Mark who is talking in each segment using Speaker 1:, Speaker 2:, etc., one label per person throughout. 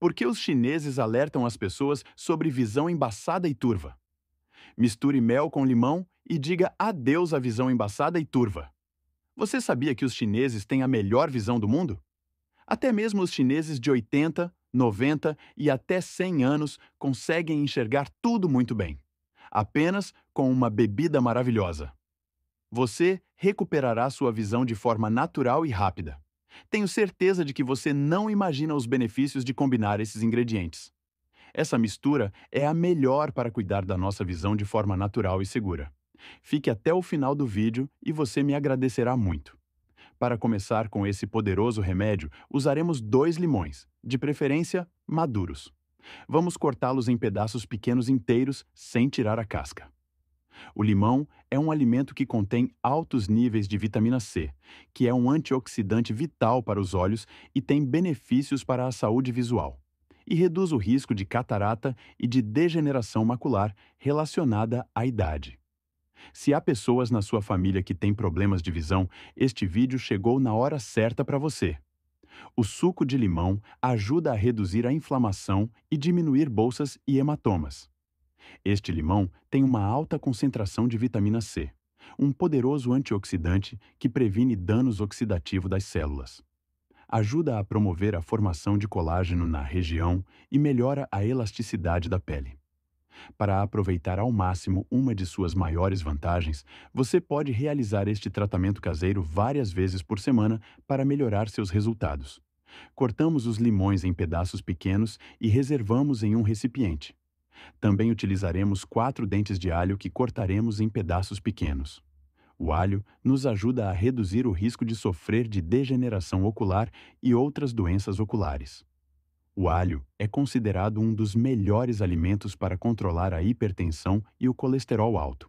Speaker 1: Por que os chineses alertam as pessoas sobre visão embaçada e turva? Misture mel com limão e diga adeus à visão embaçada e turva. Você sabia que os chineses têm a melhor visão do mundo? Até mesmo os chineses de 80, 90 e até 100 anos conseguem enxergar tudo muito bem, apenas com uma bebida maravilhosa. Você recuperará sua visão de forma natural e rápida. Tenho certeza de que você não imagina os benefícios de combinar esses ingredientes. Essa mistura é a melhor para cuidar da nossa visão de forma natural e segura. Fique até o final do vídeo e você me agradecerá muito. Para começar com esse poderoso remédio, usaremos dois limões, de preferência maduros. Vamos cortá-los em pedaços pequenos inteiros, sem tirar a casca. O limão é um alimento que contém altos níveis de vitamina C, que é um antioxidante vital para os olhos e tem benefícios para a saúde visual. E reduz o risco de catarata e de degeneração macular relacionada à idade. Se há pessoas na sua família que têm problemas de visão, este vídeo chegou na hora certa para você. O suco de limão ajuda a reduzir a inflamação e diminuir bolsas e hematomas. Este limão tem uma alta concentração de vitamina C, um poderoso antioxidante que previne danos oxidativos das células. Ajuda a promover a formação de colágeno na região e melhora a elasticidade da pele. Para aproveitar ao máximo uma de suas maiores vantagens, você pode realizar este tratamento caseiro várias vezes por semana para melhorar seus resultados. Cortamos os limões em pedaços pequenos e reservamos em um recipiente. Também utilizaremos quatro dentes de alho que cortaremos em pedaços pequenos. O alho nos ajuda a reduzir o risco de sofrer de degeneração ocular e outras doenças oculares. O alho é considerado um dos melhores alimentos para controlar a hipertensão e o colesterol alto.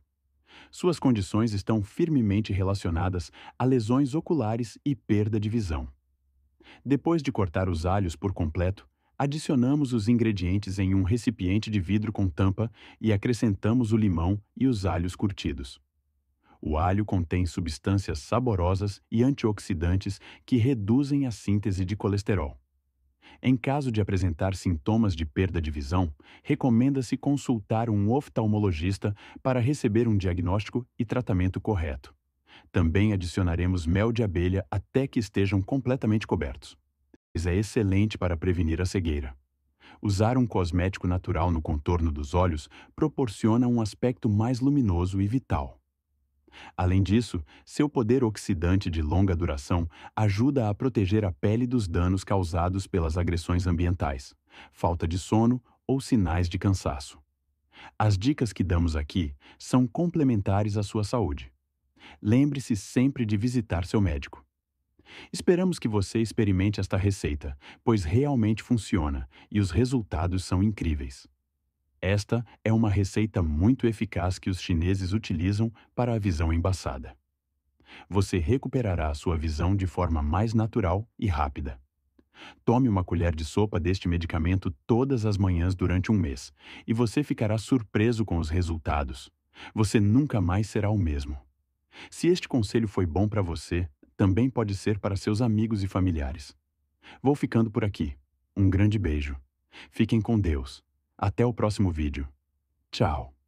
Speaker 1: Suas condições estão firmemente relacionadas a lesões oculares e perda de visão. Depois de cortar os alhos por completo, Adicionamos os ingredientes em um recipiente de vidro com tampa e acrescentamos o limão e os alhos curtidos. O alho contém substâncias saborosas e antioxidantes que reduzem a síntese de colesterol. Em caso de apresentar sintomas de perda de visão, recomenda-se consultar um oftalmologista para receber um diagnóstico e tratamento correto. Também adicionaremos mel de abelha até que estejam completamente cobertos é excelente para prevenir a cegueira. Usar um cosmético natural no contorno dos olhos proporciona um aspecto mais luminoso e vital. Além disso, seu poder oxidante de longa duração ajuda a proteger a pele dos danos causados pelas agressões ambientais, falta de sono ou sinais de cansaço. As dicas que damos aqui são complementares à sua saúde. Lembre-se sempre de visitar seu médico. Esperamos que você experimente esta receita, pois realmente funciona e os resultados são incríveis. Esta é uma receita muito eficaz que os chineses utilizam para a visão embaçada. Você recuperará sua visão de forma mais natural e rápida. Tome uma colher de sopa deste medicamento todas as manhãs durante um mês e você ficará surpreso com os resultados. Você nunca mais será o mesmo. Se este conselho foi bom para você, também pode ser para seus amigos e familiares. Vou ficando por aqui. Um grande beijo. Fiquem com Deus. Até o próximo vídeo. Tchau.